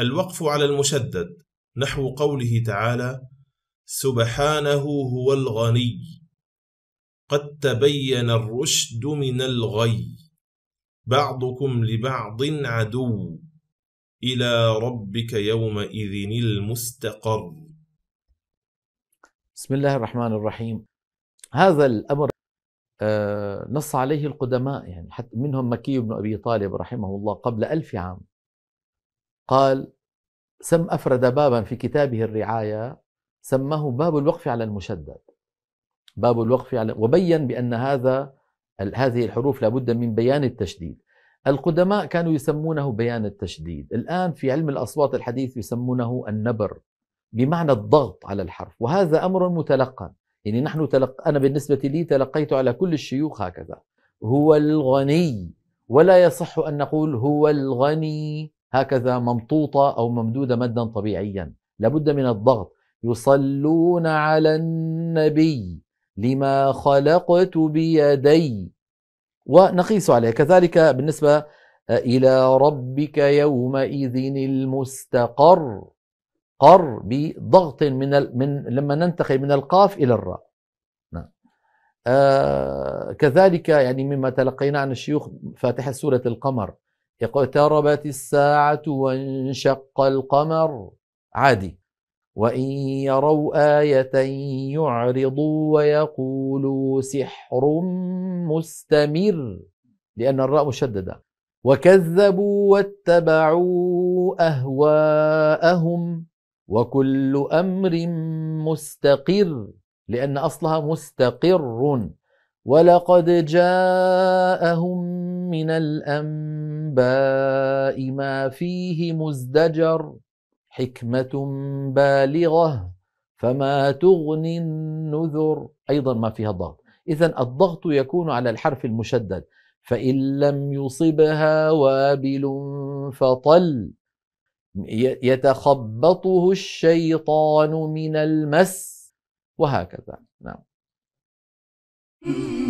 الوقف على المشدد نحو قوله تعالى سبحانه هو الغني قد تبين الرشد من الغي بعضكم لبعض عدو إلى ربك يومئذ المستقر بسم الله الرحمن الرحيم هذا الأمر آه، نص عليه القدماء يعني حتى منهم مكي بن أبي طالب رحمه الله قبل ألف عام قال سم أفرد بابا في كتابه الرعاية سماه باب الوقف على المشدد باب الوقف على وبين بأن هذا هذه الحروف لابد من بيان التشديد القدماء كانوا يسمونه بيان التشديد الآن في علم الأصوات الحديث يسمونه النبر بمعنى الضغط على الحرف وهذا أمر متلقن يعني نحن تلق... أنا بالنسبة لي تلقيت على كل الشيوخ هكذا هو الغني ولا يصح أن نقول هو الغني هكذا ممطوطة أو ممدودة مدا طبيعيا لابد من الضغط يصلون على النبي لما خلقت بيدي ونقيس عليه كذلك بالنسبة إلى ربك يومئذ المستقر قر بضغط من ال... من لما ننتقل من القاف الى الراء نعم آه كذلك يعني مما تلقينا عن الشيوخ فاتحه سوره القمر اقتربت الساعه وانشق القمر عادي وان يروا ايه يعرضوا ويقولوا سحر مستمر لان الراء مشدده وكذبوا واتبعوا اهواءهم وكل امر مستقر لان اصلها مستقر ولقد جاءهم من الانباء ما فيه مزدجر حكمه بالغه فما تغني النذر ايضا ما فيها ضغط اذا الضغط يكون على الحرف المشدد فان لم يصبها وابل فطل يتخبطه الشيطان من المس وهكذا نعم